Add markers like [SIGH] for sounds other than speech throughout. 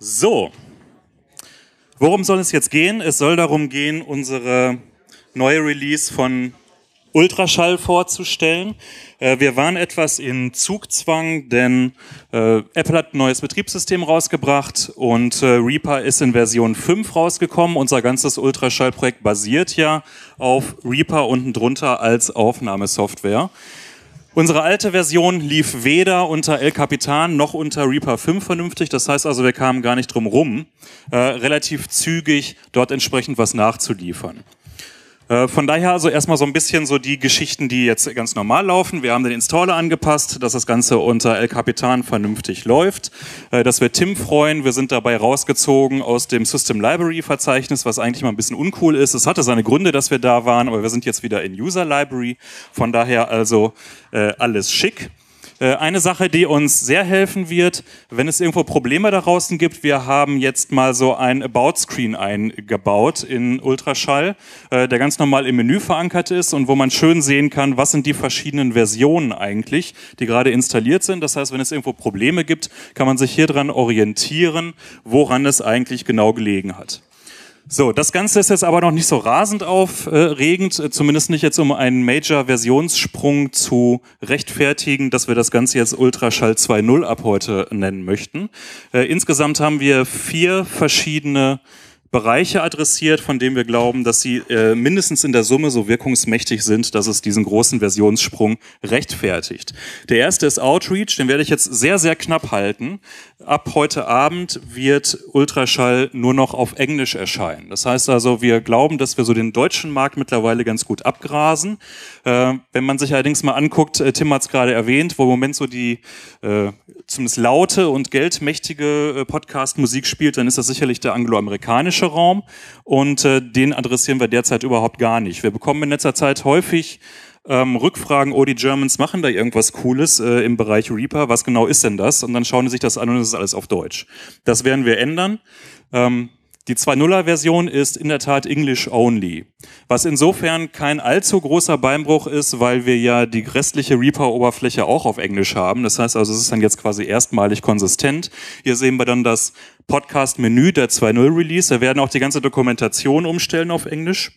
So, worum soll es jetzt gehen? Es soll darum gehen, unsere neue Release von Ultraschall vorzustellen. Äh, wir waren etwas in Zugzwang, denn äh, Apple hat ein neues Betriebssystem rausgebracht und äh, Reaper ist in Version 5 rausgekommen. Unser ganzes Ultraschallprojekt basiert ja auf Reaper unten drunter als Aufnahmesoftware. Unsere alte Version lief weder unter El Capitan noch unter Reaper 5 vernünftig. Das heißt also, wir kamen gar nicht drum rum, äh, relativ zügig dort entsprechend was nachzuliefern. Äh, von daher also erstmal so ein bisschen so die Geschichten, die jetzt ganz normal laufen. Wir haben den Installer angepasst, dass das Ganze unter El Capitan vernünftig läuft. Äh, dass wir Tim freuen. Wir sind dabei rausgezogen aus dem System Library Verzeichnis, was eigentlich mal ein bisschen uncool ist. Es hatte seine Gründe, dass wir da waren, aber wir sind jetzt wieder in User Library. Von daher also äh, alles schick. Äh, eine Sache, die uns sehr helfen wird, wenn es irgendwo Probleme da draußen gibt, wir haben jetzt mal so ein About-Screen eingebaut in Ultraschall, äh, der ganz normal im Menü verankert ist und wo man schön sehen kann, was sind die verschiedenen Versionen eigentlich, die gerade installiert sind. Das heißt, wenn es irgendwo Probleme gibt, kann man sich hier dran orientieren, woran es eigentlich genau gelegen hat. So, das Ganze ist jetzt aber noch nicht so rasend aufregend, äh, zumindest nicht jetzt um einen Major-Versionssprung zu rechtfertigen, dass wir das Ganze jetzt Ultraschall 2.0 ab heute nennen möchten. Äh, insgesamt haben wir vier verschiedene Bereiche adressiert, von denen wir glauben, dass sie äh, mindestens in der Summe so wirkungsmächtig sind, dass es diesen großen Versionssprung rechtfertigt. Der erste ist Outreach, den werde ich jetzt sehr, sehr knapp halten. Ab heute Abend wird Ultraschall nur noch auf Englisch erscheinen. Das heißt also, wir glauben, dass wir so den deutschen Markt mittlerweile ganz gut abgrasen. Äh, wenn man sich allerdings mal anguckt, äh, Tim hat es gerade erwähnt, wo im Moment so die äh, zumindest laute und geldmächtige äh, Podcast-Musik spielt, dann ist das sicherlich der angloamerikanische asiatische Raum und äh, den adressieren wir derzeit überhaupt gar nicht. Wir bekommen in letzter Zeit häufig ähm, Rückfragen, oh, die Germans machen da irgendwas Cooles äh, im Bereich Reaper, was genau ist denn das? Und dann schauen sie sich das an und es ist alles auf Deutsch. Das werden wir ändern. Ähm, die 2.0er-Version ist in der Tat English only, was insofern kein allzu großer Beinbruch ist, weil wir ja die restliche Reaper-Oberfläche auch auf Englisch haben. Das heißt also, es ist dann jetzt quasi erstmalig konsistent. Hier sehen wir dann das Podcast-Menü der 2.0-Release. Da werden auch die ganze Dokumentation umstellen auf Englisch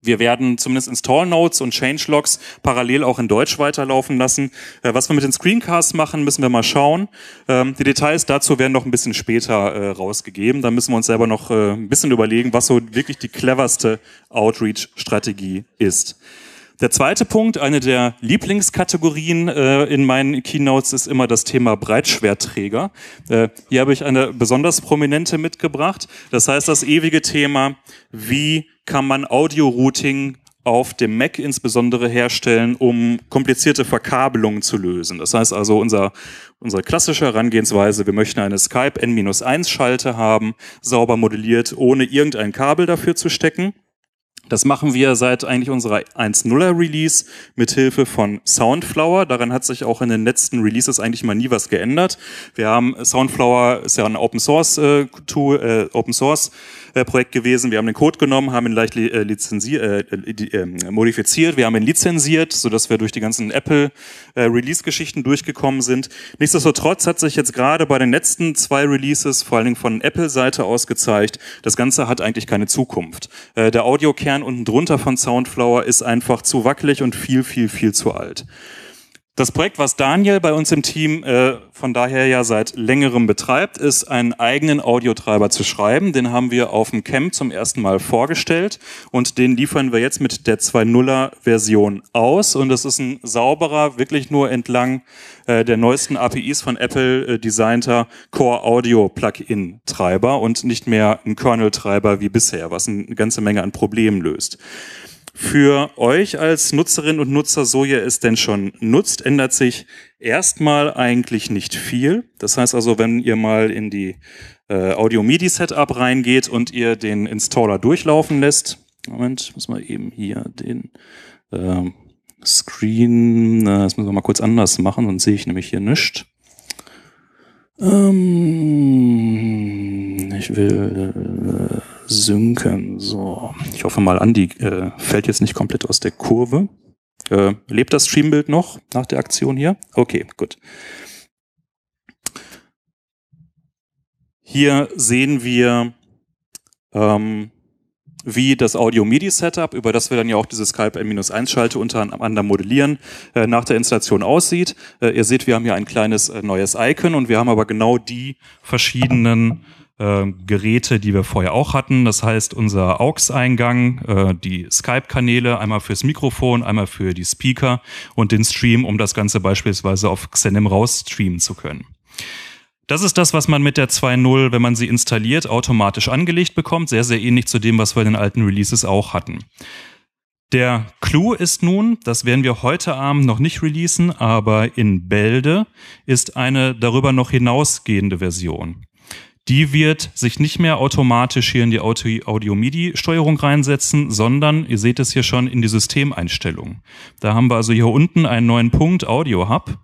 wir werden zumindest Install Notes und Changelogs parallel auch in Deutsch weiterlaufen lassen. Äh, was wir mit den Screencasts machen, müssen wir mal schauen. Ähm, die Details dazu werden noch ein bisschen später äh, rausgegeben. Da müssen wir uns selber noch äh, ein bisschen überlegen, was so wirklich die cleverste Outreach-Strategie ist. Der zweite Punkt, eine der Lieblingskategorien äh, in meinen Keynotes, ist immer das Thema Breitschwertträger. Äh, hier habe ich eine besonders prominente mitgebracht. Das heißt, das ewige Thema, wie kann man Audio-Routing auf dem Mac insbesondere herstellen, um komplizierte Verkabelungen zu lösen. Das heißt also, unser, unsere klassische Herangehensweise, wir möchten eine Skype N-1-Schalte haben, sauber modelliert, ohne irgendein Kabel dafür zu stecken. Das machen wir seit eigentlich unserer 1.0er Release mit Hilfe von Soundflower. Daran hat sich auch in den letzten Releases eigentlich mal nie was geändert. Wir haben äh, Soundflower ist ja ein Open Source äh, to, äh, Open Source äh, Projekt gewesen. Wir haben den Code genommen, haben ihn leicht li äh, lizenziert, äh, äh ähm, modifiziert, wir haben ihn lizenziert, so dass wir durch die ganzen Apple äh, Release Geschichten durchgekommen sind. Nichtsdestotrotz hat sich jetzt gerade bei den letzten zwei Releases vor allen Dingen von Apple Seite aus gezeigt, das Ganze hat eigentlich keine Zukunft. Äh, der Audiokern Kern unten drunter von Soundflower ist einfach zu wackelig und viel, viel, viel zu alt. Das Projekt, was Daniel bei uns im Team äh, von daher ja seit längerem betreibt, ist einen eigenen Audiotreiber zu schreiben. Den haben wir auf dem Camp zum ersten Mal vorgestellt und den liefern wir jetzt mit der 2.0er Version aus. Und das ist ein sauberer, wirklich nur entlang äh, der neuesten APIs von Apple äh, designter Core Audio Plugin Treiber und nicht mehr ein Kernel Treiber wie bisher, was eine ganze Menge an Problemen löst für euch als Nutzerinnen und Nutzer, so ihr es denn schon nutzt, ändert sich erstmal eigentlich nicht viel. Das heißt also, wenn ihr mal in die äh, Audio-MIDI-Setup reingeht und ihr den Installer durchlaufen lässt, Moment, muss man eben hier den äh, Screen, äh, das müssen wir mal kurz anders machen, sonst sehe ich nämlich hier nichts. Ähm, ich will... Äh, sinken. So, ich hoffe mal, Andi äh, fällt jetzt nicht komplett aus der Kurve. Äh, lebt das Streambild noch nach der Aktion hier? Okay, gut. Hier sehen wir, ähm, wie das Audio-MIDI-Setup, über das wir dann ja auch diese Skype M-1-Schalte unter anderem modellieren, äh, nach der Installation aussieht. Äh, ihr seht, wir haben hier ein kleines äh, neues Icon und wir haben aber genau die verschiedenen ähm, Geräte, die wir vorher auch hatten. Das heißt, unser AUX-Eingang, äh, die Skype-Kanäle, einmal fürs Mikrofon, einmal für die Speaker und den Stream, um das Ganze beispielsweise auf Xenim rausstreamen zu können. Das ist das, was man mit der 2.0, wenn man sie installiert, automatisch angelegt bekommt. Sehr, sehr ähnlich zu dem, was wir in den alten Releases auch hatten. Der Clou ist nun, das werden wir heute Abend noch nicht releasen, aber in Bälde ist eine darüber noch hinausgehende Version die wird sich nicht mehr automatisch hier in die Audio-MIDI-Steuerung reinsetzen, sondern, ihr seht es hier schon, in die Systemeinstellungen. Da haben wir also hier unten einen neuen Punkt, Audio-Hub.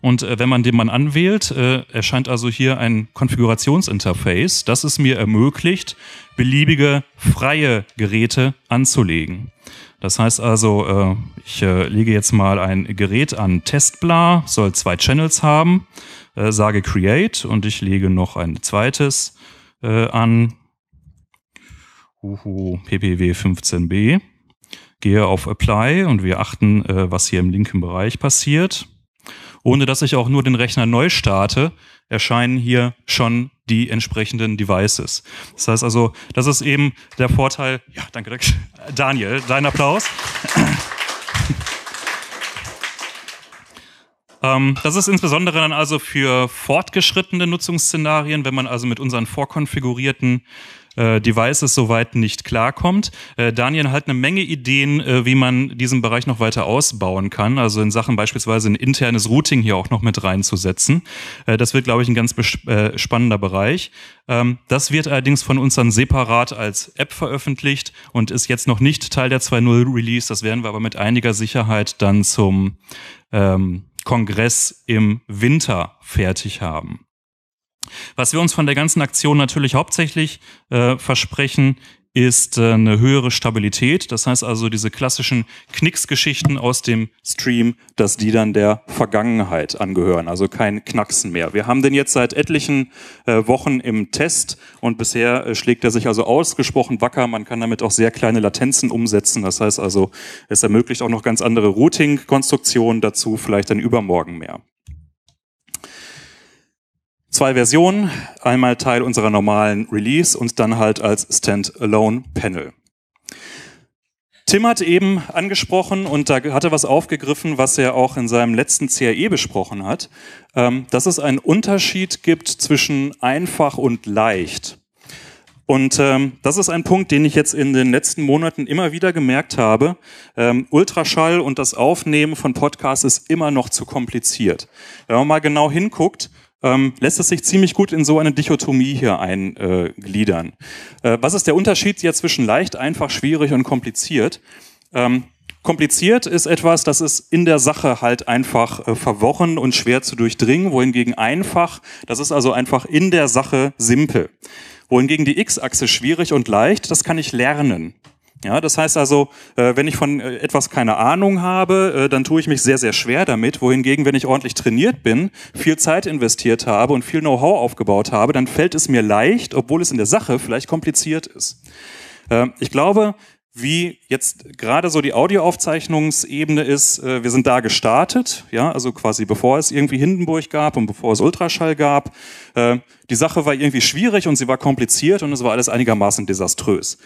Und äh, wenn man den man anwählt, äh, erscheint also hier ein Konfigurationsinterface, das es mir ermöglicht, beliebige freie Geräte anzulegen. Das heißt also, äh, ich äh, lege jetzt mal ein Gerät an Testbla, soll zwei Channels haben. Äh, sage Create und ich lege noch ein zweites äh, an, Uhu PPW 15b, gehe auf Apply und wir achten, äh, was hier im linken Bereich passiert. Ohne dass ich auch nur den Rechner neu starte, erscheinen hier schon die entsprechenden Devices. Das heißt also, das ist eben der Vorteil. Ja, danke, Daniel, dein Applaus. Ähm, das ist insbesondere dann also für fortgeschrittene Nutzungsszenarien, wenn man also mit unseren vorkonfigurierten äh, Devices soweit nicht klarkommt. Äh, Daniel hat eine Menge Ideen, äh, wie man diesen Bereich noch weiter ausbauen kann. Also in Sachen beispielsweise ein internes Routing hier auch noch mit reinzusetzen. Äh, das wird, glaube ich, ein ganz äh, spannender Bereich. Ähm, das wird allerdings von uns dann separat als App veröffentlicht und ist jetzt noch nicht Teil der 2.0 Release. Das werden wir aber mit einiger Sicherheit dann zum ähm, Kongress im Winter fertig haben. Was wir uns von der ganzen Aktion natürlich hauptsächlich äh, versprechen, ist äh, eine höhere Stabilität. Das heißt also, diese klassischen Knicksgeschichten aus dem Stream, dass die dann der Vergangenheit angehören, also kein Knacksen mehr. Wir haben den jetzt seit etlichen äh, Wochen im Test und bisher äh, schlägt er sich also ausgesprochen wacker. Man kann damit auch sehr kleine Latenzen umsetzen. Das heißt also, es ermöglicht auch noch ganz andere Routing-Konstruktionen dazu, vielleicht dann übermorgen mehr zwei Versionen, einmal Teil unserer normalen Release und dann halt als Standalone Panel. Tim hat eben angesprochen und da hat er was aufgegriffen, was er auch in seinem letzten CAE besprochen hat, ähm, dass es einen Unterschied gibt zwischen einfach und leicht. Und ähm, das ist ein Punkt, den ich jetzt in den letzten Monaten immer wieder gemerkt habe. Ähm, Ultraschall und das Aufnehmen von Podcasts ist immer noch zu kompliziert. Wenn man mal genau hinguckt, ähm, lässt es sich ziemlich gut in so eine Dichotomie hier eingliedern. Äh, was ist der Unterschied jetzt zwischen leicht, einfach, schwierig und kompliziert? Ähm, kompliziert ist etwas, das ist in der Sache halt einfach äh, verworren und schwer zu durchdringen, wohingegen einfach, das ist also einfach in der Sache simpel wohingegen die X-Achse schwierig und leicht, das kann ich lernen. Ja, das heißt also, äh, wenn ich von äh, etwas keine Ahnung habe, äh, dann tue ich mich sehr, sehr schwer damit. Wohingegen, wenn ich ordentlich trainiert bin, viel Zeit investiert habe und viel Know-how aufgebaut habe, dann fällt es mir leicht, obwohl es in der Sache vielleicht kompliziert ist. Ich glaube, wie jetzt gerade so die Audioaufzeichnungsebene ist, äh, wir sind da gestartet, ja, also quasi bevor es irgendwie Hindenburg gab und bevor es Ultraschall gab. Äh, die Sache war irgendwie schwierig und sie war kompliziert und es war alles einigermaßen desaströs.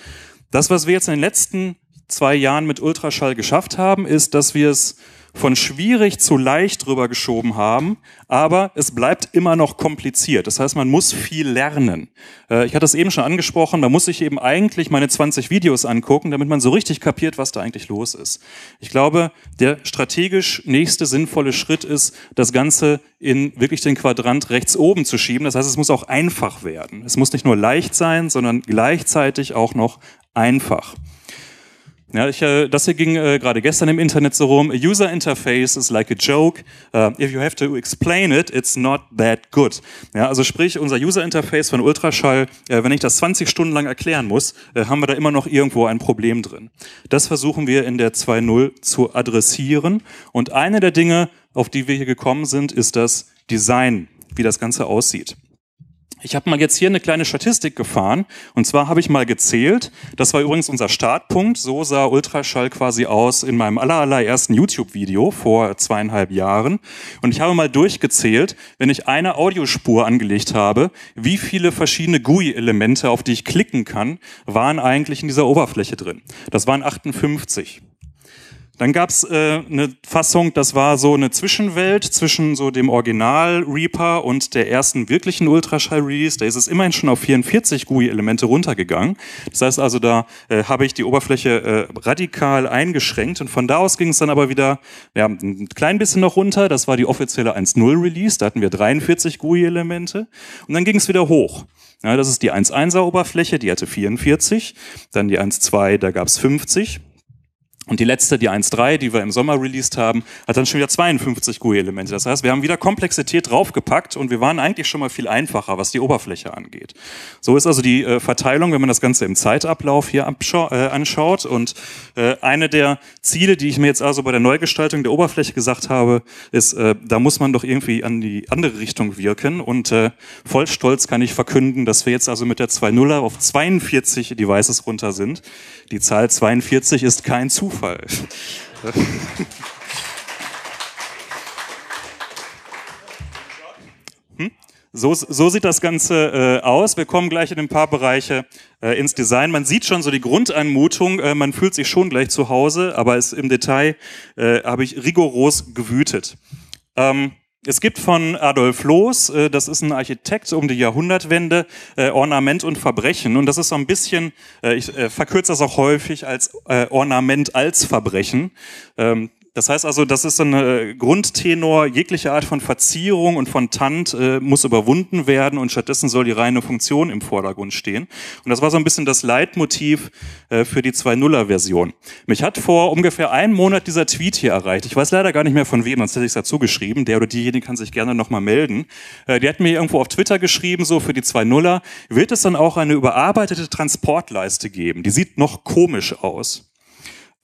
Das, was wir jetzt in den letzten zwei Jahren mit Ultraschall geschafft haben, ist, dass wir es von schwierig zu leicht drüber geschoben haben, aber es bleibt immer noch kompliziert. Das heißt, man muss viel lernen. Äh, ich hatte es eben schon angesprochen, man muss sich eben eigentlich meine 20 Videos angucken, damit man so richtig kapiert, was da eigentlich los ist. Ich glaube, der strategisch nächste sinnvolle Schritt ist, das Ganze in wirklich den Quadrant rechts oben zu schieben. Das heißt, es muss auch einfach werden. Es muss nicht nur leicht sein, sondern gleichzeitig auch noch einfach. Ja, ich, äh, das hier ging äh, gerade gestern im Internet so rum. A user interface is like a joke. Uh, if you have to explain it, it's not that good. Ja, also sprich, unser User Interface von Ultraschall, äh, wenn ich das 20 Stunden lang erklären muss, äh, haben wir da immer noch irgendwo ein Problem drin. Das versuchen wir in der 2.0 zu adressieren. Und eine der Dinge, auf die wir hier gekommen sind, ist das Design, wie das Ganze aussieht. Ich habe mal jetzt hier eine kleine Statistik gefahren. Und zwar habe ich mal gezählt. Das war übrigens unser Startpunkt. So sah Ultraschall quasi aus in meinem allerersten YouTube-Video vor zweieinhalb Jahren. Und ich habe mal durchgezählt, wenn ich eine Audiospur angelegt habe, wie viele verschiedene GUI-Elemente, auf die ich klicken kann, waren eigentlich in dieser Oberfläche drin. Das waren 58. Dann gab's äh, eine Fassung, das war so eine Zwischenwelt zwischen so dem Original Reaper und der ersten wirklichen Ultraschall-Release. Da ist es immerhin schon auf 44 GUI-Elemente runtergegangen. Das heißt also, da äh, habe ich die Oberfläche äh, radikal eingeschränkt und von da aus ging es dann aber wieder ja, ein klein bisschen noch runter. Das war die offizielle 1.0-Release, da hatten wir 43 GUI-Elemente und dann ging es wieder hoch. Ja, das ist die 1.1er Oberfläche, die hatte 44, dann die 1.2, da gab's 50 und die letzte, die 1.3, die wir im Sommer released haben, hat dann schon wieder 52 GUI-Elemente. Das heißt, wir haben wieder Komplexität draufgepackt und wir waren eigentlich schon mal viel einfacher, was die Oberfläche angeht. So ist also die äh, Verteilung, wenn man das Ganze im Zeitablauf hier äh, anschaut. Und äh, eine der Ziele, die ich mir jetzt also bei der Neugestaltung der Oberfläche gesagt habe, ist, äh, da muss man doch irgendwie an die andere Richtung wirken. Und äh, voll stolz kann ich verkünden, dass wir jetzt also mit der 2.0 auf 42 Devices runter sind. Die Zahl 42 ist kein Zufall. Zufall. [LAUGHS] Hm? So, so sieht das Ganze äh, aus. Wir kommen gleich in ein paar Bereiche äh, ins Design. Man sieht schon so die Grundanmutung, äh, man fühlt sich schon gleich zu Hause, aber es, im Detail äh, habe ich rigoros gewütet. Ähm, es gibt von Adolf Loos, äh, das ist ein Architekt um die Jahrhundertwende, äh, Ornament und Verbrechen. Und das ist so ein bisschen, äh, ich verkürze das auch häufig als Ornament als Verbrechen. Ähm, das heißt also, das ist ein äh, Grundtenor, jegliche Art von Verzierung und von Tant äh, muss überwunden werden und stattdessen soll die reine Funktion im Vordergrund stehen. Und das war so ein bisschen das Leitmotiv äh, für die 2.0er-Version. Mich hat vor ungefähr einem Monat dieser Tweet hier erreicht. Ich weiß leider gar nicht mehr von wem, sonst hätte ich es dazu geschrieben. Der oder diejenige kann sich gerne nochmal melden. Äh, die hat mir irgendwo auf Twitter geschrieben, so für die 2.0er, wird es dann auch eine überarbeitete Transportleiste geben? Die sieht noch komisch aus.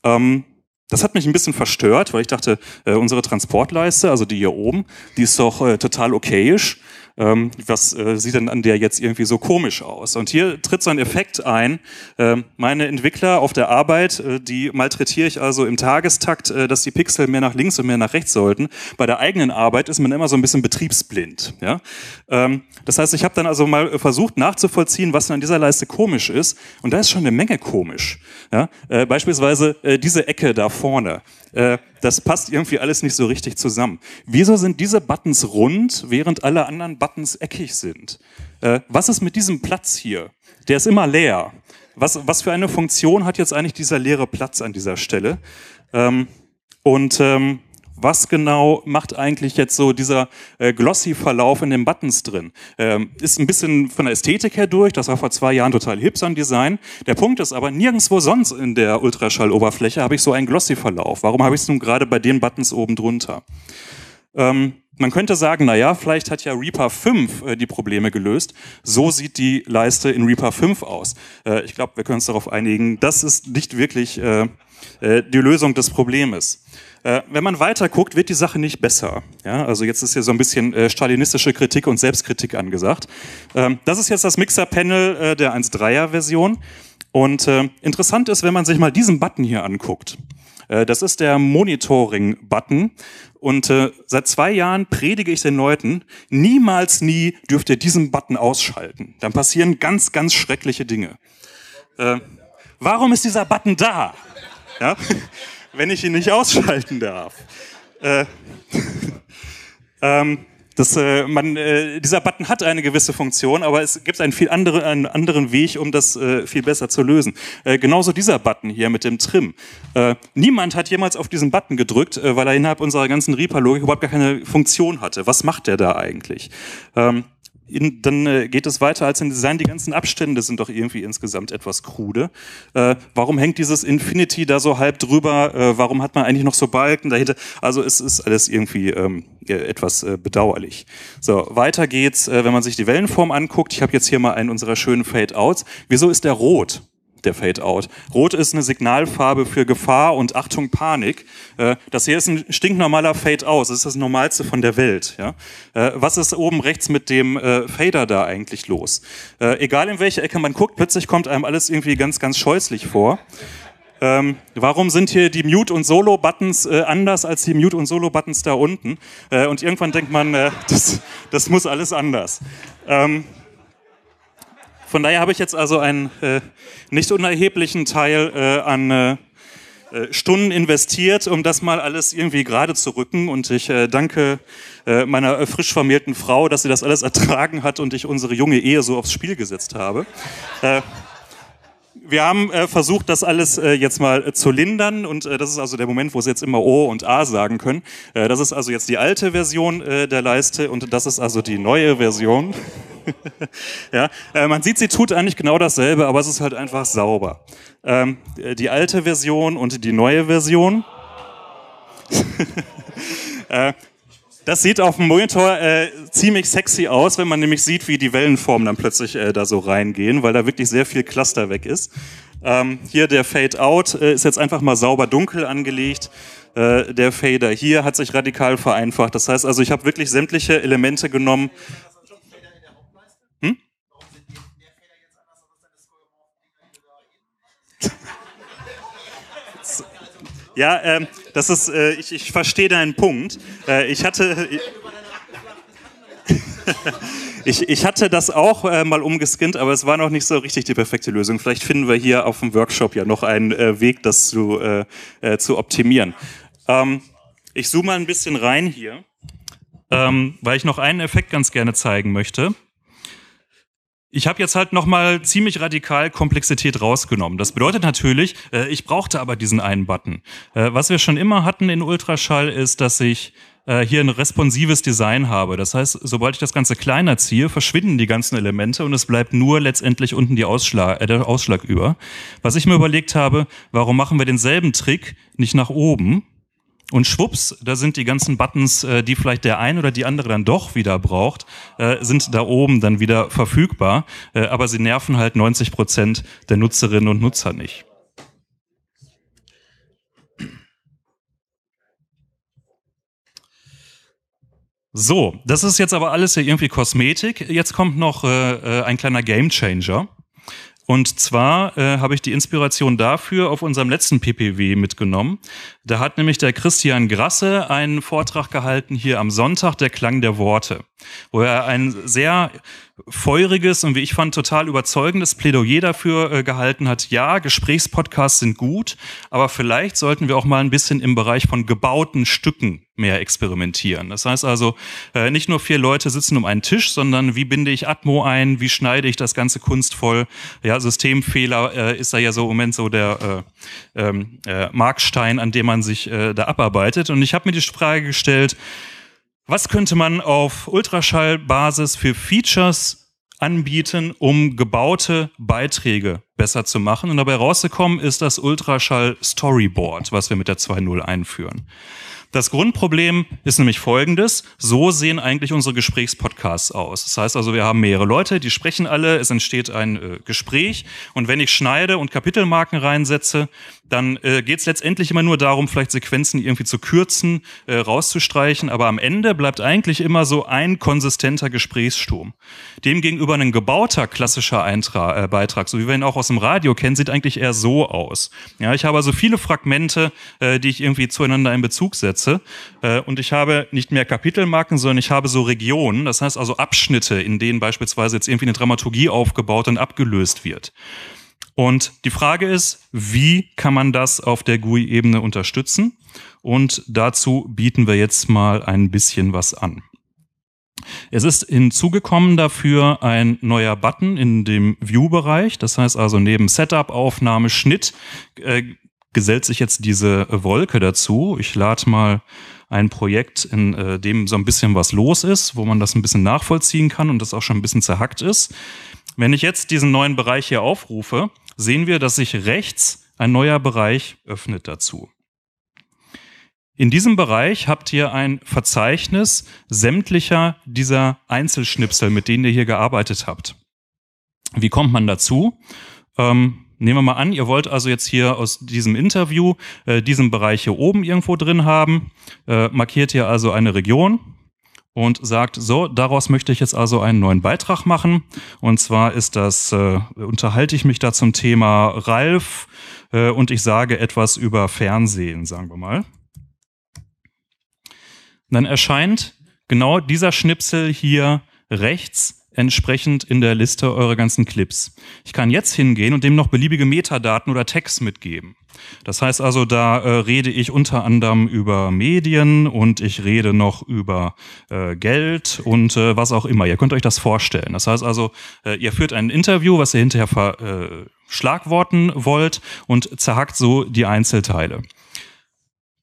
Ähm, das hat mich ein bisschen verstört, weil ich dachte, äh, unsere Transportleiste, also die hier oben, die ist doch äh, total okayisch ähm, was äh, sieht denn an der jetzt irgendwie so komisch aus? Und hier tritt so ein Effekt ein. Ähm, meine Entwickler auf der Arbeit, äh, die malträtiere ich also im Tagestakt, äh, dass die Pixel mehr nach links und mehr nach rechts sollten. Bei der eigenen Arbeit ist man immer so ein bisschen betriebsblind. Ja? Ähm, das heißt, ich habe dann also mal versucht nachzuvollziehen, was an dieser Leiste komisch ist. Und da ist schon eine Menge komisch. Ja? Äh, beispielsweise äh, diese Ecke da vorne. Äh, das passt irgendwie alles nicht so richtig zusammen. Wieso sind diese Buttons rund, während alle anderen Buttons eckig sind? Äh, was ist mit diesem Platz hier? Der ist immer leer. Was, was für eine Funktion hat jetzt eigentlich dieser leere Platz an dieser Stelle? Ähm, und ähm, was genau macht eigentlich jetzt so dieser äh, Glossy-Verlauf in den Buttons drin? Ähm, ist ein bisschen von der Ästhetik her durch, das war vor zwei Jahren total hip, sein Design. Der Punkt ist aber, nirgendwo sonst in der Ultraschall-Oberfläche habe ich so einen Glossy-Verlauf. Warum habe ich es nun gerade bei den Buttons oben drunter? Ähm, man könnte sagen, na ja, vielleicht hat ja Reaper 5 äh, die Probleme gelöst. So sieht die Leiste in Reaper 5 aus. Äh, ich glaube, wir können uns darauf einigen, das ist nicht wirklich äh, äh, die Lösung des Problems. Äh, wenn man weiter guckt, wird die Sache nicht besser. Ja, also jetzt ist hier so ein bisschen äh, stalinistische Kritik und Selbstkritik angesagt. Ähm, das ist jetzt das Mixer-Panel äh, der 1.3er-Version. Und äh, interessant ist, wenn man sich mal diesen Button hier anguckt. Äh, das ist der Monitoring-Button. Und äh, seit zwei Jahren predige ich den Leuten, niemals nie dürft ihr diesen Button ausschalten. Dann passieren ganz, ganz schreckliche Dinge. warum ist dieser Button da? Ja? wenn ich ihn nicht ausschalten darf. Äh, [LAUGHS] ähm, das, äh, man, äh, dieser Button hat eine gewisse Funktion, aber es gibt einen viel andere, einen anderen Weg, um das äh, viel besser zu lösen. Äh, genauso dieser Button hier mit dem Trim. Äh, niemand hat jemals auf diesen Button gedrückt, äh, weil er innerhalb unserer ganzen Reaper-Logik überhaupt gar keine Funktion hatte. Was macht der da eigentlich? Ähm, in, dann äh, geht es weiter als im Design. Die ganzen Abstände sind doch irgendwie insgesamt etwas krude. Äh, warum hängt dieses Infinity da so halb drüber? Äh, warum hat man eigentlich noch so Balken dahinter? Also es ist alles irgendwie ähm, etwas äh, bedauerlich. So, weiter geht's, äh, wenn man sich die Wellenform anguckt. Ich habe jetzt hier mal einen unserer schönen Fade-Outs. Wieso ist der rot? der Fade-Out. Rot ist eine Signalfarbe für Gefahr und Achtung, Panik. Äh, das hier ist ein stinknormaler Fade-Out. Das ist das Normalste von der Welt. Äh, was ist oben rechts mit dem äh, Fader da eigentlich los? egal in welche Ecke man guckt, plötzlich kommt einem alles irgendwie ganz, ganz scheußlich vor. Ähm, warum sind hier die Mute- und Solo-Buttons äh, anders als die Mute- und Solo-Buttons da unten? Äh, und irgendwann denkt man, äh, [LAUGHS] das, das, muss alles anders. Ähm, von daher habe ich jetzt also einen äh, nicht unerheblichen Teil äh, an äh, äh Stunden investiert, um das mal alles irgendwie gerade zu rücken. Und ich äh, danke äh, meiner frisch vermählten Frau, dass sie das alles ertragen hat und ich unsere junge Ehe so aufs Spiel gesetzt habe. wir haben äh, versucht, das alles äh, jetzt mal äh, zu lindern und das ist also der Moment, wo Sie jetzt immer O und A sagen können. das ist also jetzt die alte Version der Leiste und das ist also die neue Version. [LAUGHS] ja, äh, man sieht, sie tut eigentlich genau dasselbe, aber es ist halt einfach sauber. Ähm, äh, die alte Version und die neue Version. [LAUGHS] Äh, das sieht auf dem Monitor äh, ziemlich sexy aus, wenn man nämlich sieht, wie die Wellenformen dann plötzlich äh, da so reingehen, weil da wirklich sehr viel Cluster weg ist. Ähm, hier der Fade Out äh, ist jetzt einfach mal sauber dunkel angelegt. der Fader hier hat sich radikal vereinfacht. Das heißt also, ich habe wirklich sämtliche Elemente genommen, Ja, ähm, das ist, äh, ich, ich verstehe deinen Punkt. Äh, ich hatte. [LAUGHS] ich, ich hatte das auch äh, mal umgeskinnt, aber es war noch nicht so richtig die perfekte Lösung. Vielleicht finden wir hier auf dem Workshop ja noch einen äh, Weg, das zu, äh, äh, zu optimieren. Ähm, ich zoome mal ein bisschen rein hier, ähm, weil ich noch einen Effekt ganz gerne zeigen möchte. Ich habe jetzt halt nochmal ziemlich radikal Komplexität rausgenommen. Das bedeutet natürlich, äh, ich brauchte aber diesen einen Button. Äh, was wir schon immer hatten in Ultraschall ist, dass ich äh, hier ein responsives Design habe. Das heißt, sobald ich das Ganze kleiner ziehe, verschwinden die ganzen Elemente und es bleibt nur letztendlich unten die Ausschlag, äh, der Ausschlag über. Was ich mir überlegt habe, warum machen wir denselben Trick nicht nach oben, und schwupps, da sind die ganzen Buttons, äh, die vielleicht der ein oder die andere dann doch wieder braucht, äh, sind da oben dann wieder verfügbar. Äh, aber sie nerven halt 90 Prozent der Nutzerinnen und Nutzer nicht. So, das ist jetzt aber alles hier irgendwie Kosmetik. Jetzt kommt noch ein kleiner Game Changer. Und zwar äh, habe ich die Inspiration dafür auf unserem letzten PPW mitgenommen. Da hat nämlich der Christian Grasse einen Vortrag gehalten hier am Sonntag, der Klang der Worte wo er ein sehr feuriges und wie ich fand total überzeugendes Plädoyer dafür äh, gehalten hat, ja, Gesprächspodcasts sind gut, aber vielleicht sollten wir auch mal ein bisschen im Bereich von gebauten Stücken mehr experimentieren. Das heißt also, äh, nicht nur vier Leute sitzen um einen Tisch, sondern wie binde ich Atmo ein, wie schneide ich das Ganze kunstvoll. Ja, Systemfehler äh, ist da ja so im Moment so der äh, ähm, äh, Markstein, an dem man sich äh, da abarbeitet. Und ich habe mir die Frage gestellt, was könnte man auf Ultraschallbasis für Features anbieten, um gebaute Beiträge besser zu machen? Und dabei rausgekommen ist das Ultraschall Storyboard, was wir mit der 2.0 einführen. Das Grundproblem ist nämlich folgendes. So sehen eigentlich unsere Gesprächspodcasts aus. Das heißt also, wir haben mehrere Leute, die sprechen alle, es entsteht ein äh, Gespräch. Und wenn ich schneide und Kapitelmarken reinsetze, dann äh, geht es letztendlich immer nur darum, vielleicht Sequenzen irgendwie zu kürzen, äh, rauszustreichen, aber am Ende bleibt eigentlich immer so ein konsistenter Gesprächssturm. Demgegenüber ein gebauter klassischer Eintra äh, Beitrag, so wie wir ihn auch aus dem Radio kennen, sieht eigentlich eher so aus. Ja, ich habe also viele Fragmente, äh, die ich irgendwie zueinander in Bezug setze äh, und ich habe nicht mehr Kapitelmarken, sondern ich habe so Regionen, das heißt also Abschnitte, in denen beispielsweise jetzt irgendwie eine Dramaturgie aufgebaut und abgelöst wird. Und die Frage ist, wie kann man das auf der GUI-Ebene unterstützen? Und dazu bieten wir jetzt mal ein bisschen was an. Es ist hinzugekommen dafür ein neuer Button in dem View-Bereich. Das heißt also neben Setup, Aufnahme, Schnitt äh, gesellt sich jetzt diese Wolke dazu. Ich lade mal ein Projekt, in äh, dem so ein bisschen was los ist, wo man das ein bisschen nachvollziehen kann und das auch schon ein bisschen zerhackt ist. Wenn ich jetzt diesen neuen Bereich hier aufrufe, sehen wir, dass sich rechts ein neuer Bereich öffnet dazu. In diesem Bereich habt ihr ein Verzeichnis sämtlicher dieser Einzelschnipsel, mit denen ihr hier gearbeitet habt. Wie kommt man dazu? Ähm, nehmen wir mal an, ihr wollt also jetzt hier aus diesem Interview äh, diesen Bereich hier oben irgendwo drin haben. Äh, markiert hier also eine Region, und sagt, so, daraus möchte ich jetzt also einen neuen Beitrag machen. Und zwar ist das, äh, unterhalte ich mich da zum Thema Ralf äh, und ich sage etwas über Fernsehen, sagen wir mal. Dann erscheint genau dieser Schnipsel hier rechts entsprechend in der Liste eure ganzen Clips. Ich kann jetzt hingehen und dem noch beliebige Metadaten oder Text mitgeben. Das heißt also, da äh, rede ich unter anderem über Medien und ich rede noch über äh, Geld und äh, was auch immer. Ihr könnt euch das vorstellen. Das heißt also, äh, ihr führt ein Interview, was ihr hinterher ver, äh, Schlagworten wollt und zerhackt so die Einzelteile.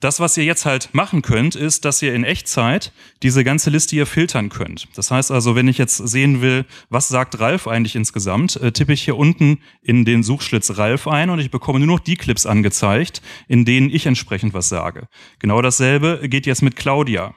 Das, was ihr jetzt halt machen könnt, ist, dass ihr in Echtzeit diese ganze Liste hier filtern könnt. Das heißt also, wenn ich jetzt sehen will, was sagt Ralf eigentlich insgesamt, äh, tippe ich hier unten in den Suchschlitz Ralf ein und ich bekomme nur noch die Clips angezeigt, in denen ich entsprechend was sage. Genau dasselbe geht jetzt mit Claudia.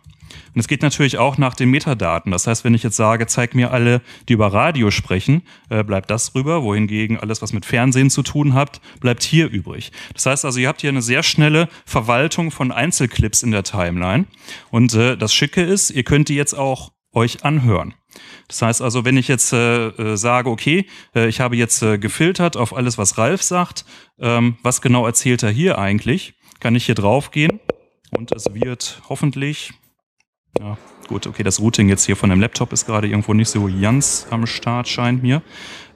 Und es geht natürlich auch nach den Metadaten. Das heißt, wenn ich jetzt sage, zeig mir alle, die über Radio sprechen, äh, bleibt das rüber, wohingegen alles, was mit Fernsehen zu tun hat, bleibt hier übrig. Das heißt also, ihr habt hier eine sehr schnelle Verwaltung von Einzelclips in der Timeline. Und äh, das Schicke ist, ihr könnt die jetzt auch euch anhören. Das heißt also, wenn ich jetzt äh, äh sage, okay, äh, ich habe jetzt äh, gefiltert auf alles, was Ralf sagt, ähm, was genau erzählt er hier eigentlich, kann ich hier draufgehen und es wird hoffentlich ja, gut, okay, das Routing jetzt hier von dem Laptop ist gerade irgendwo nicht so ganz am Start, scheint mir.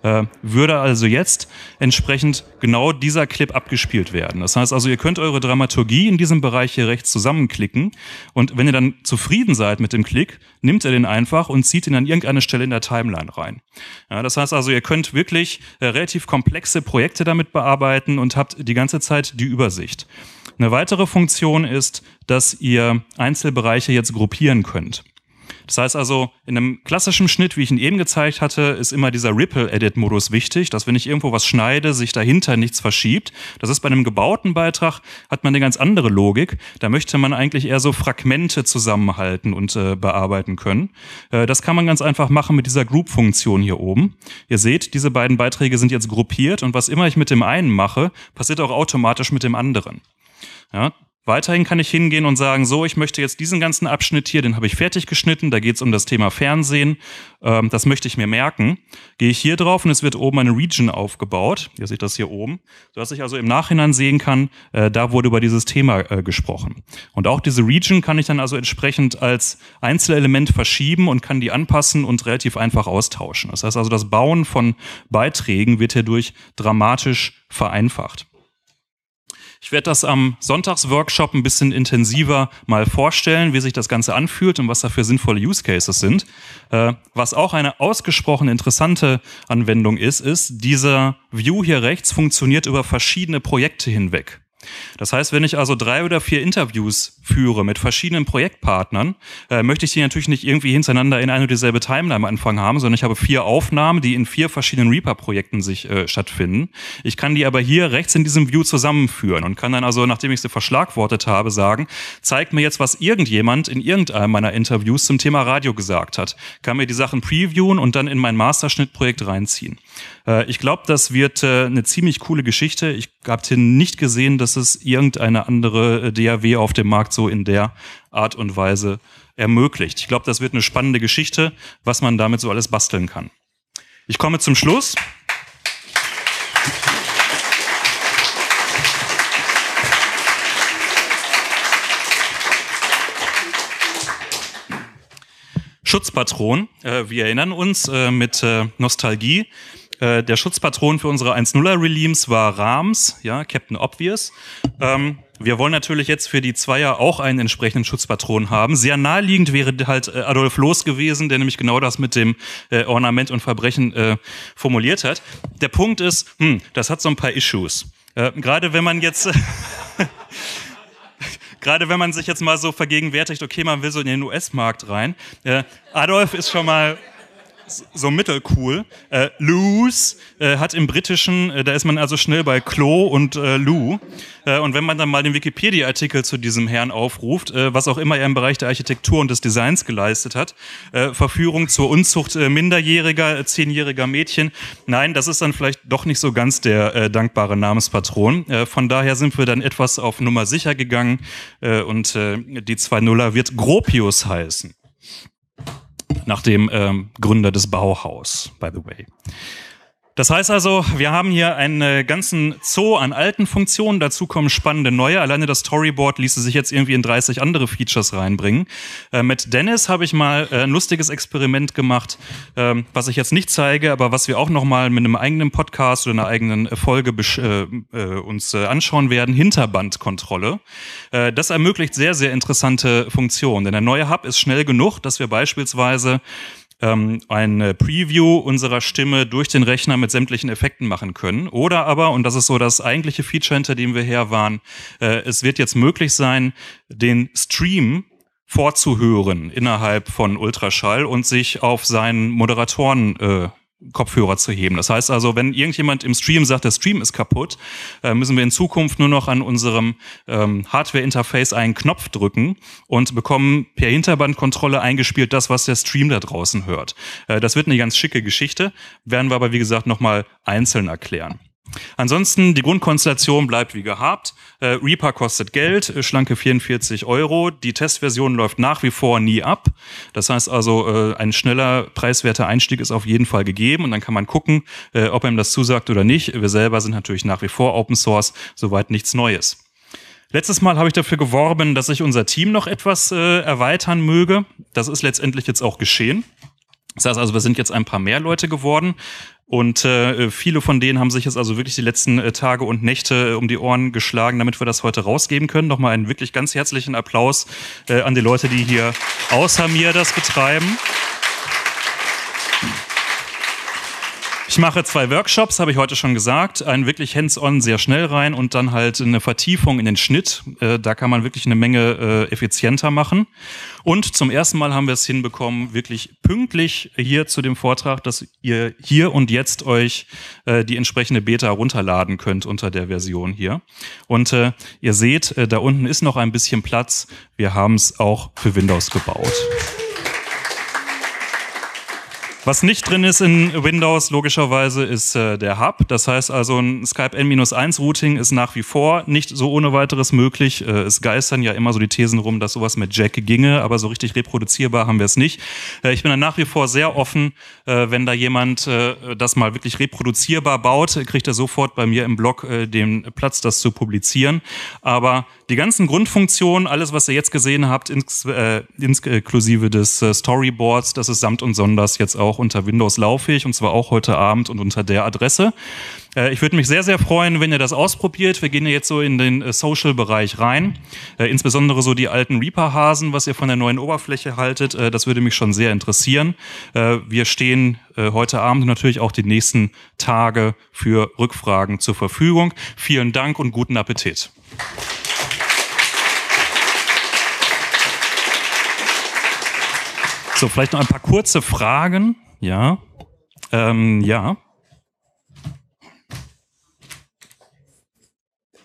Äh, würde also jetzt entsprechend genau dieser Clip abgespielt werden. Das heißt also, ihr könnt eure Dramaturgie in diesem Bereich hier rechts zusammenklicken und wenn ihr dann zufrieden seid mit dem Klick, nimmt ihr den einfach und zieht ihn an irgendeine Stelle in der Timeline rein. Ja, das heißt also, ihr könnt wirklich äh, relativ komplexe Projekte damit bearbeiten und habt die ganze Zeit die Übersicht. Eine weitere Funktion ist, dass ihr Einzelbereiche jetzt gruppieren könnt. Das heißt also, in einem klassischen Schnitt, wie ich ihn eben gezeigt hatte, ist immer dieser Ripple-Edit-Modus wichtig, dass wenn ich irgendwo was schneide, sich dahinter nichts verschiebt. Das ist bei einem gebauten Beitrag, hat man eine ganz andere Logik. Da möchte man eigentlich eher so Fragmente zusammenhalten und äh, bearbeiten können. Äh, das kann man ganz einfach machen mit dieser Group-Funktion hier oben. Ihr seht, diese beiden Beiträge sind jetzt gruppiert und was immer ich mit dem einen mache, passiert auch automatisch mit dem anderen. Ja, Weiterhin kann ich hingehen und sagen, so, ich möchte jetzt diesen ganzen Abschnitt hier, den habe ich fertig geschnitten, da geht es um das Thema Fernsehen, ähm, das möchte ich mir merken. Gehe ich hier drauf und es wird oben eine Region aufgebaut, ihr seht das hier oben, sodass ich also im Nachhinein sehen kann, äh, da wurde über dieses Thema äh, gesprochen. Und auch diese Region kann ich dann also entsprechend als Einzelelement verschieben und kann die anpassen und relativ einfach austauschen. Das heißt also, das Bauen von Beiträgen wird hierdurch dramatisch vereinfacht. Ich werde das am Sonntagsworkshop ein bisschen intensiver mal vorstellen, wie sich das Ganze anfühlt und was dafür sinnvolle Use Cases sind. Äh, was auch eine ausgesprochen interessante Anwendung ist, ist, dieser View hier rechts funktioniert über verschiedene Projekte hinweg. Das heißt, wenn ich also drei oder vier Interviews führe mit verschiedenen Projektpartnern, äh, möchte ich die natürlich nicht irgendwie hintereinander in eine und dieselbe Timeline anfangen haben, sondern ich habe vier Aufnahmen, die in vier verschiedenen Reaper-Projekten sich äh, stattfinden. Ich kann die aber hier rechts in diesem View zusammenführen und kann dann also, nachdem ich sie verschlagwortet habe, sagen, zeigt mir jetzt, was irgendjemand in irgendeinem meiner Interviews zum Thema Radio gesagt hat. Kann mir die Sachen previewen und dann in mein Masterschnittprojekt reinziehen. Äh, ich glaube, das wird äh, eine ziemlich coole Geschichte. Ich habe hier nicht gesehen, dass es irgendeine andere äh, DAW auf dem Markt Markt so in der Art und Weise ermöglicht. Ich glaube, das wird eine spannende Geschichte, was man damit so alles basteln kann. Ich komme zum Schluss. Schutzpatron. Äh, wir erinnern uns äh, mit äh, Nostalgie. der Schutzpatron für unsere 1.0er-Release war Rams, ja, Captain Obvious. Ähm, wir wollen natürlich jetzt für die Zweier auch einen entsprechenden Schutzpatron haben. Sehr naheliegend wäre halt äh, Adolf Loos gewesen, der nämlich genau das mit dem äh, Ornament und Verbrechen äh, formuliert hat. Der Punkt ist, hm, das hat so ein paar Issues. Äh, Gerade wenn man jetzt... [LAUGHS] gerade wenn man sich jetzt mal so vergegenwärtigt, okay, man will so in den US-Markt rein. Äh, Adolf ist schon mal so mittelcool. Äh, Loose äh, hat im Britischen, äh, da ist man also schnell bei Klo und äh, Lou. Äh, und wenn man dann mal den Wikipedia-Artikel zu diesem Herrn aufruft, äh, was auch immer er im Bereich der Architektur und des Designs geleistet hat, äh, Verführung zur Unzucht äh, minderjähriger, äh, zehnjähriger Mädchen, nein, das ist dann vielleicht doch nicht so ganz der äh, dankbare Namenspatron. Äh, von daher sind wir dann etwas auf Nummer sicher gegangen äh, und äh, die zwei er wird Gropius heißen nach dem ähm, Gründer des Bauhaus, by the way. Das heißt also, wir haben hier einen äh, ganzen Zoo an alten Funktionen, dazu kommen spannende neue. Alleine das Storyboard ließe sich jetzt irgendwie in 30 andere Features reinbringen. Äh, mit Dennis habe ich mal äh, ein lustiges Experiment gemacht, ähm, was ich jetzt nicht zeige, aber was wir auch nochmal mit einem eigenen Podcast oder einer eigenen äh, Folge äh, äh, uns anschauen werden, Hinterbandkontrolle. das ermöglicht sehr, sehr interessante Funktionen, denn der neue Hub ist schnell genug, dass wir beispielsweise ähm, eine Preview unserer Stimme durch den Rechner mit sämtlichen Effekten machen können. Oder aber, und das ist so das eigentliche Feature, hinter dem wir her waren, äh, es wird jetzt möglich sein, den Stream vorzuhören innerhalb von Ultraschall und sich auf seinen Moderatoren äh, Kopfhörer zu heben. Das heißt also, wenn irgendjemand im Stream sagt, der Stream ist kaputt, äh, müssen wir in Zukunft nur noch an unserem ähm, Hardware-Interface einen Knopf drücken und bekommen per Hinterbandkontrolle eingespielt das, was der Stream da draußen hört. Äh, das wird eine ganz schicke Geschichte, werden wir aber, wie gesagt, nochmal einzeln erklären. Ansonsten die Grundkonstellation bleibt wie gehabt. Äh, Reaper kostet Geld, äh, schlanke 44 Euro. Die Testversion läuft nach wie vor nie ab. Das heißt also, äh, ein schneller, preiswerter Einstieg ist auf jeden Fall gegeben und dann kann man gucken, äh, ob einem das zusagt oder nicht. Wir selber sind natürlich nach wie vor Open Source, soweit nichts Neues. Letztes Mal habe ich dafür geworben, dass ich unser Team noch etwas äh, erweitern möge. Das ist letztendlich jetzt auch geschehen. Das heißt also, wir sind jetzt ein paar mehr Leute geworden und äh, viele von denen haben sich jetzt also wirklich die letzten äh, Tage und Nächte äh, um die Ohren geschlagen, damit wir das heute rausgeben können. Nochmal einen wirklich ganz herzlichen Applaus äh, an die Leute, die hier außer mir das betreiben. Ich mache zwei Workshops, habe ich heute schon gesagt. Einen wirklich hands-on, sehr schnell rein und dann halt eine Vertiefung in den Schnitt. Äh, da kann man wirklich eine Menge äh, effizienter machen. Und zum ersten Mal haben wir es hinbekommen, wirklich pünktlich hier zu dem Vortrag, dass ihr hier und jetzt euch äh, die entsprechende Beta runterladen könnt unter der Version hier. Und ihr seht, da unten ist noch ein bisschen Platz. Wir haben es auch für Windows gebaut. Was nicht drin ist in Windows logischerweise ist äh, der Hub. Das heißt also, ein Skype N-1 Routing ist nach wie vor nicht so ohne weiteres möglich. Äh, es geistern ja immer so die Thesen rum, dass sowas mit Jack ginge, aber so richtig reproduzierbar haben wir es nicht. Äh, ich bin da nach wie vor sehr offen, äh, wenn da jemand äh, das mal wirklich reproduzierbar baut, kriegt er sofort bei mir im Blog äh, den Platz, das zu publizieren. Aber die ganzen Grundfunktionen, alles, was ihr jetzt gesehen habt, äh, ins, äh, inklusive des äh, Storyboards, das ist samt und sonders jetzt auch unter Windows laufig und zwar auch heute Abend und unter der Adresse. Äh, ich würde mich sehr, sehr freuen, wenn ihr das ausprobiert. Wir gehen jetzt so in den äh, Social-Bereich rein. Äh, insbesondere so die alten Reaper-Hasen, was ihr von der neuen Oberfläche haltet, das würde mich schon sehr interessieren. wir stehen heute Abend und natürlich auch die nächsten Tage für Rückfragen zur Verfügung. Vielen Dank und guten Appetit. So, vielleicht noch ein paar kurze Fragen. Ja. Ähm, ja.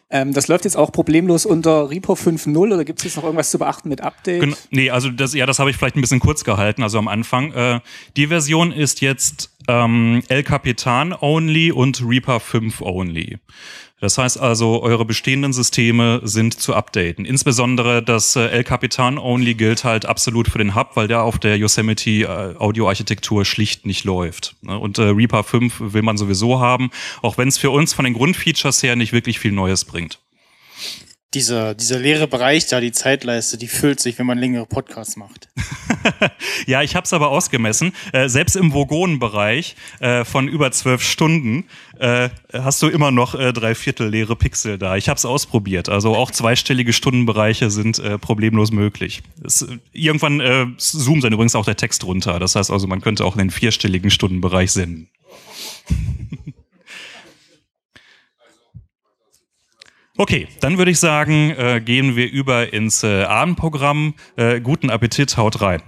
Ähm, das läuft jetzt auch problemlos unter Repo 5.0 oder gibt es jetzt noch irgendwas zu beachten mit Update? Genau, nee, also das, ja, das habe ich vielleicht ein bisschen kurz gehalten, also am Anfang. Äh, die Version ist jetzt ähm, El Capitan only und Reaper 5 only. Das heißt also, eure bestehenden Systeme sind zu updaten. Insbesondere das äh, El Capitan Only gilt halt absolut für den Hub, weil der auf der Yosemite äh, Audio Architektur schlicht nicht läuft. Ne? Und äh, Reaper 5 will man sowieso haben, auch wenn es für uns von den Grundfeatures her nicht wirklich viel Neues bringt dieser, dieser leere Bereich da, die Zeitleiste, die füllt sich, wenn man längere Podcasts macht. [LAUGHS] ja, ich habe es aber ausgemessen. Äh, selbst im Vogonenbereich äh, von über zwölf Stunden äh, hast du immer noch äh, drei Viertel leere Pixel da. Ich habe es ausprobiert. Also auch zweistellige Stundenbereiche sind äh, problemlos möglich. Es, äh, irgendwann zoomt dann übrigens auch der Text runter. Das heißt also, man könnte auch in den vierstelligen Stundenbereich senden. [LAUGHS] Okay, dann würde ich sagen, äh, gehen wir über ins äh, Abendprogramm. Äh, guten Appetit, haut rein.